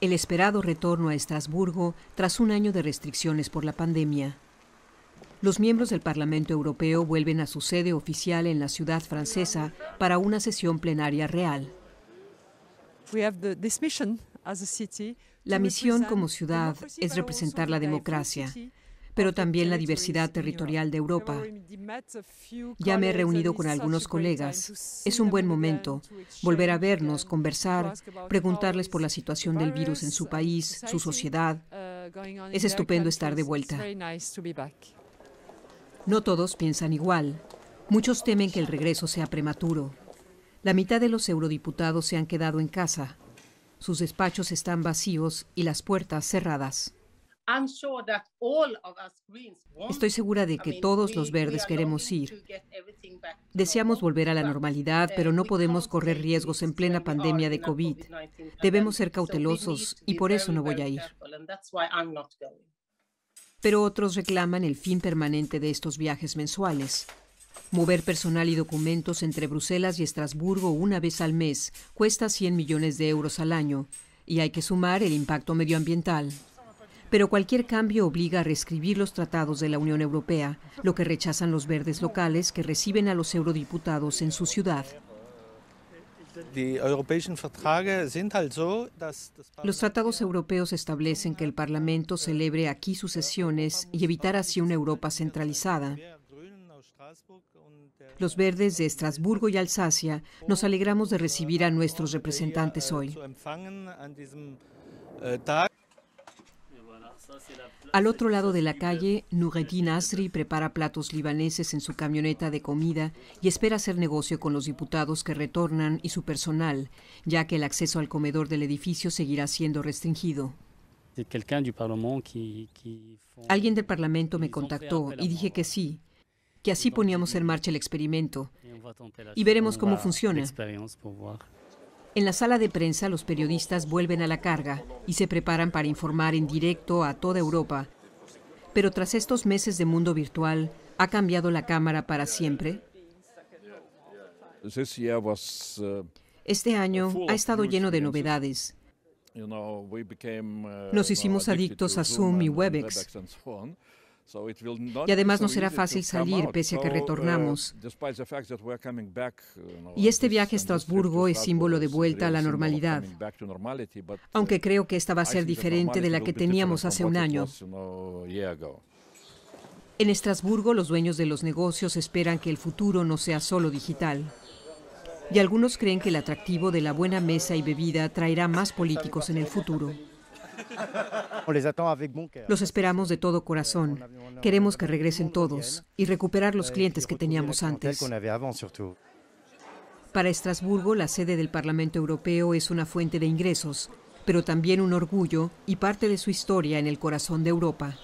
el esperado retorno a Estrasburgo tras un año de restricciones por la pandemia. Los miembros del Parlamento Europeo vuelven a su sede oficial en la ciudad francesa para una sesión plenaria real. La misión como ciudad es representar la democracia, pero también la diversidad territorial de Europa. Ya me he reunido con algunos colegas. Es un buen momento volver a vernos, conversar, preguntarles por la situación del virus en su país, su sociedad. Uh, es estupendo estar de vuelta. No todos piensan igual. Muchos temen que el regreso sea prematuro. La mitad de los eurodiputados se han quedado en casa. Sus despachos están vacíos y las puertas cerradas. Estoy segura de que todos los verdes queremos ir. Deseamos volver a la normalidad, eh, pero no podemos correr riesgos en plena pandemia de COVID. Debemos ser cautelosos y por eso no voy a ir. Pero otros reclaman el fin permanente de estos viajes mensuales. Mover personal y documentos entre Bruselas y Estrasburgo una vez al mes cuesta 100 millones de euros al año y hay que sumar el impacto medioambiental. Pero cualquier cambio obliga a reescribir los tratados de la Unión Europea, lo que rechazan los verdes locales que reciben a los eurodiputados en su ciudad. Los tratados europeos establecen que el Parlamento celebre aquí sus sesiones y evitar así una Europa centralizada. Los verdes de Estrasburgo y Alsacia nos alegramos de recibir a nuestros representantes hoy. Al otro lado de la calle, Nureddin Asri prepara platos libaneses en su camioneta de comida y espera hacer negocio con los diputados que retornan y su personal, ya que el acceso al comedor del edificio seguirá siendo restringido. Alguien del Parlamento me contactó y dije que sí, que así poníamos en marcha el experimento y veremos cómo funciona. En la sala de prensa los periodistas vuelven a la carga y se preparan para informar en directo a toda Europa. Pero tras estos meses de mundo virtual, ¿ha cambiado la cámara para siempre? Este año ha estado lleno de novedades. Nos hicimos adictos a Zoom y WebEx. Y además no será fácil salir pese a que uh, retornamos. Uh, y este viaje a Estrasburgo es símbolo de vuelta a la normalidad, uh, aunque creo que esta va a ser diferente de la que teníamos hace un año. En Estrasburgo, los dueños de los negocios esperan que el futuro no sea solo digital. Y algunos creen que el atractivo de la buena mesa y bebida traerá más políticos en el futuro. Los esperamos de todo corazón. Queremos que regresen todos y recuperar los clientes que teníamos antes. Para Estrasburgo, la sede del Parlamento Europeo es una fuente de ingresos, pero también un orgullo y parte de su historia en el corazón de Europa.